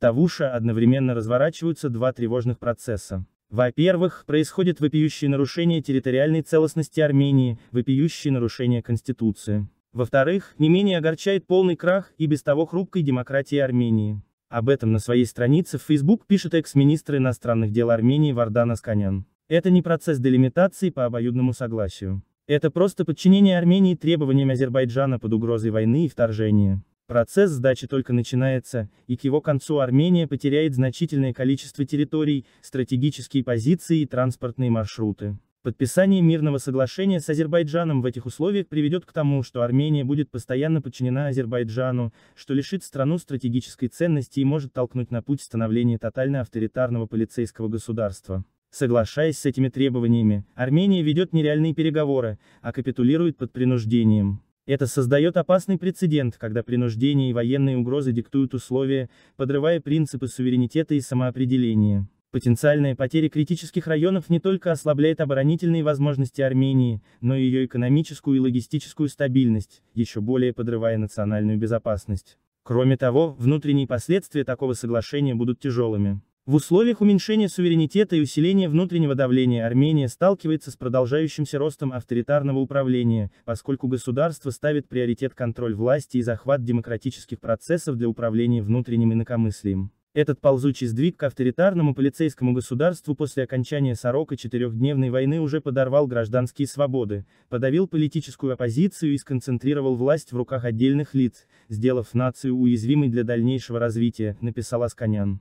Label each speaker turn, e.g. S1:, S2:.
S1: Тавуша одновременно разворачиваются два тревожных процесса. Во-первых, происходит вопиющее нарушение территориальной целостности Армении, вопиющее нарушение Конституции. Во-вторых, не менее огорчает полный крах и без того хрупкой демократии Армении. Об этом на своей странице в Facebook пишет экс-министр иностранных дел Армении Вардан Асканян. Это не процесс делимитации по обоюдному согласию. Это просто подчинение Армении требованиям Азербайджана под угрозой войны и вторжения. Процесс сдачи только начинается, и к его концу Армения потеряет значительное количество территорий, стратегические позиции и транспортные маршруты. Подписание мирного соглашения с Азербайджаном в этих условиях приведет к тому, что Армения будет постоянно подчинена Азербайджану, что лишит страну стратегической ценности и может толкнуть на путь становления тотально авторитарного полицейского государства. Соглашаясь с этими требованиями, Армения ведет нереальные переговоры, а капитулирует под принуждением. Это создает опасный прецедент, когда принуждение и военные угрозы диктуют условия, подрывая принципы суверенитета и самоопределения. Потенциальная потеря критических районов не только ослабляет оборонительные возможности Армении, но и ее экономическую и логистическую стабильность, еще более подрывая национальную безопасность. Кроме того, внутренние последствия такого соглашения будут тяжелыми. В условиях уменьшения суверенитета и усиления внутреннего давления Армения сталкивается с продолжающимся ростом авторитарного управления, поскольку государство ставит приоритет контроль власти и захват демократических процессов для управления внутренним инакомыслием. Этот ползучий сдвиг к авторитарному полицейскому государству после окончания сорока четырехдневной войны уже подорвал гражданские свободы, подавил политическую оппозицию и сконцентрировал власть в руках отдельных лиц, сделав нацию уязвимой для дальнейшего развития, написала Асканян.